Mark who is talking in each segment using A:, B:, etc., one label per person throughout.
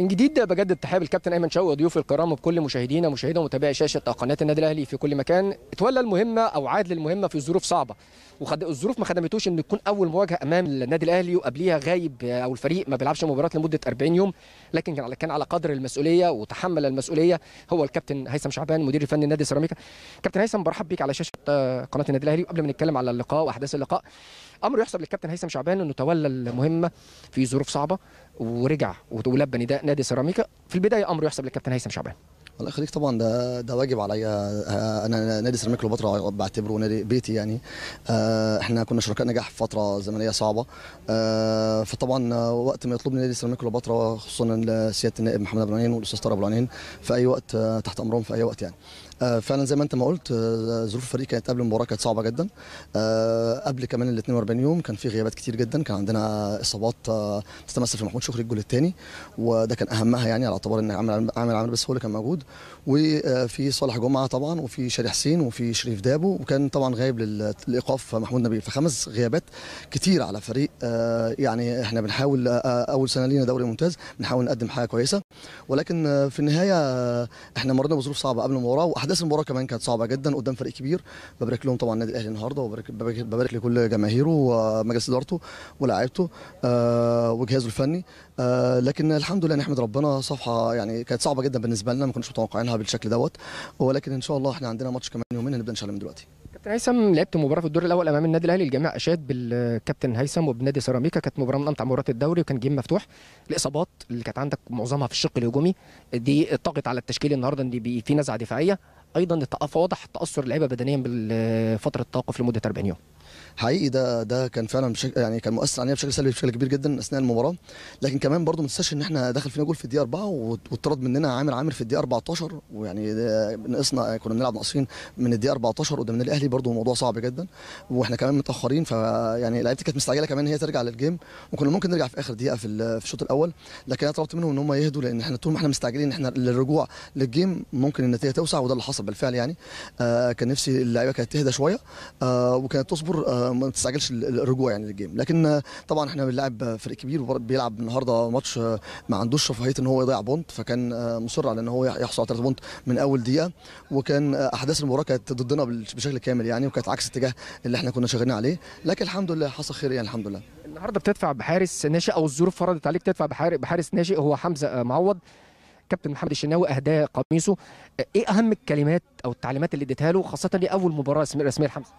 A: من جديد بجدد التحيه بالكابتن ايمن شوقي وضيوف الكرام وبكل مشاهدينا مشاهدينا ومتابعي شاشه قناه النادي الاهلي في كل مكان اتولى المهمه او عاد للمهمه في ظروف صعبه وخد... الظروف ما خدمتوش انه يكون اول مواجهه امام النادي الاهلي وقبليها غايب او الفريق ما بيلعبش مباراه لمده 40 يوم لكن كان على كان على قدر المسؤوليه وتحمل المسؤوليه هو الكابتن هيثم شعبان مدير الفني لنادي سيراميكا كابتن هيثم برحب بيك على شاشه آه، قناه النادي الاهلي وقبل ما نتكلم على اللقاء واحداث اللقاء امر يحسب للكابتن هيثم شعبان انه تولى المهمه في ظروف صعبه ورجع ولبى نداء
B: نادي سيراميكا في البدايه امر يحسب للكابتن هيثم شعبان الله يخليك طبعا ده ده واجب عليا آه، انا نادي سيراميكا كليوباترا بعتبره نادي بيتي يعني آه، احنا كنا شركاء نجاح في فتره زمنيه صعبه آه، فطبعا وقت ما يطلبني نادي سيراميكا كليوباترا خصوصا سياده النائب محمد ابو العنين والاستاذ طارق ابو العنين في اي وقت تحت امرهم في اي وقت يعني آه، فعلا زي ما انت ما قلت آه، ظروف الفريق كانت قبل المباراه كانت صعبه جدا آه، قبل كمان ال 42 يوم كان في غيابات كتير جدا كان عندنا اصابات تتمثل في محمود شكري الجول الثاني وده كان اهمها يعني على اعتبار ان عامل عامل عامل بس هو اللي كان موجود وفي صالح جمعه طبعا وفي شادي حسين وفي شريف دابو وكان طبعا غايب للايقاف محمود نبيل فخمس غيابات كتير على فريق يعني احنا بنحاول اول سنه لينا دوري ممتاز بنحاول نقدم حاجه كويسه ولكن في النهايه احنا مرينا بظروف صعبه قبل المباراه احداث المباراه كمان كانت صعبه جدا قدام فريق كبير ببارك لهم طبعا النادي الاهلي النهارده وببارك ببارك لكل جماهيره ومجلس ادارته ولاعيبته آه، وجهازه الفني آه، لكن الحمد لله نحمد ربنا صفحه يعني كانت صعبه جدا بالنسبه لنا ما كناش متوقعينها بالشكل دوت ولكن ان شاء الله احنا عندنا ماتش كمان يومين هنبدا ان شاء الله من دلوقتي
A: كابتن هيثم لعبت مباراه في الدور الاول امام النادي الاهلي الجميع اشاد بالكابتن هيثم وبنادي سيراميكا كانت مباراه من امتع مباريات الدوري وكان جيم مفتوح الاصابات اللي كانت عندك معظمها في الشق الهجومي دي طاقت على التشكيل النهارده ان في نزعه دفاعيه ايضا
B: واضح تاثر اللعيبه بدنيا بفتره التوقف لمده 40 يوم حقيقي ده ده كان فعلا بشك يعني كان مؤثر علينا بشكل سلبي بشكل كبير جدا اثناء المباراه لكن كمان برضو ما تنساش ان احنا دخل فينا جول في الدقيقه 4 واتطرد مننا عامر عامر في الدقيقه 14 ويعني نقصنا كنا بنلعب ناقصين من الدقيقه 14 قدام الاهلي برضو الموضوع صعب جدا واحنا كمان متاخرين فيعني لعيبتي كانت مستعجله كمان هي ترجع للجيم وكنا ممكن نرجع في اخر دقيقه في الشوط الاول لكن انا طلبت منهم ان هم يهدوا لان احنا طول ما احنا مستعجلين احنا للرجوع للجيم ممكن النتيجه توسع وده اللي حصل بالفعل يعني آه كان نفسي اللعيبه كانت تهدى شويه آه وكانت تصبر آه ما تستعجلش الرجوع يعني للجيم لكن طبعا احنا بنلعب فريق كبير بيلعب النهارده ماتش ما عندوش رفاهيه ان هو يضيع بونت فكان مصر على ان هو يحصل على ثلاث بونت من اول دقيقه وكان احداث المباراه كانت ضدنا بشكل كامل يعني وكانت عكس اتجاه اللي احنا كنا شغالين عليه لكن الحمد لله حصل خير يعني الحمد لله النهارده بتدفع بحارس ناشئ او الظروف فرضت عليك تدفع بحارس ناشئ هو حمزه
A: معوض كابتن محمد الشناوي اهداه قميصه ايه اهم الكلمات او التعليمات
B: اللي اديتها له خاصه لاول مباراه رسميه لحمزه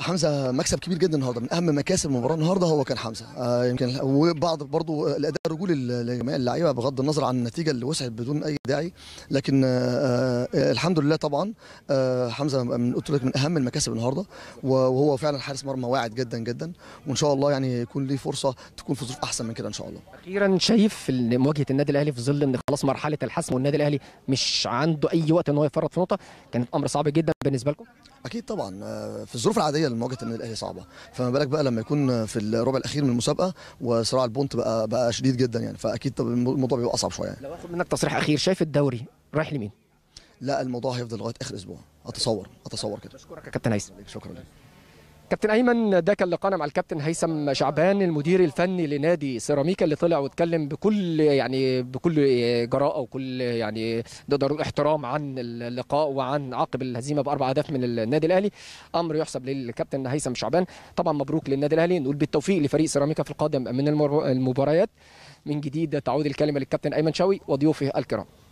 B: حمزه مكسب كبير جدا النهارده من اهم مكاسب المباراه النهارده هو كان حمزه آه يمكن وبعض برضو الاداء الرجولي لجميع اللعيبه بغض النظر عن النتيجه اللي وسعت بدون اي داعي لكن آه, آه، الحمد لله طبعا آه حمزه من قلت لك من اهم المكاسب النهارده وهو فعلا حارس مرمى واعد جدا جدا وان شاء الله يعني يكون ليه فرصه تكون في ظروف احسن من كده ان شاء الله اخيرا شايف مواجهه النادي الاهلي في
A: ظل ان خلاص مرحله الحسم والنادي الاهلي مش عنده اي وقت ان هو يفرط في نقطه كانت امر صعب جدا
B: بالنسبه لكم اكيد طبعا آه، في الظروف العاديه العاديه لمواجهه النادي الاهلي صعبه فما بالك بقى لما يكون في الربع الاخير من المسابقه وصراع البونت بقى بقى شديد جدا يعني فاكيد طب الموضوع بيبقى اصعب شويه يعني.
A: لو اخد منك تصريح اخير شايف الدوري رايح لمين؟ لا الموضوع هيفضل لغايه اخر اسبوع اتصور اتصور كده بشكرك يا كابتن هيثم شكرا لك كابتن ايمن ده كان لقاءنا مع الكابتن هيثم شعبان المدير الفني لنادي سيراميكا اللي طلع واتكلم بكل يعني بكل جراءه وكل يعني نقدر احترام عن اللقاء وعن عقب الهزيمه باربع اهداف من النادي الاهلي امر يحسب للكابتن هيثم شعبان طبعا مبروك للنادي الاهلي نقول بالتوفيق لفريق سيراميكا في القادم من المباريات من جديد تعود الكلمه للكابتن ايمن شوي وضيوفه الكرام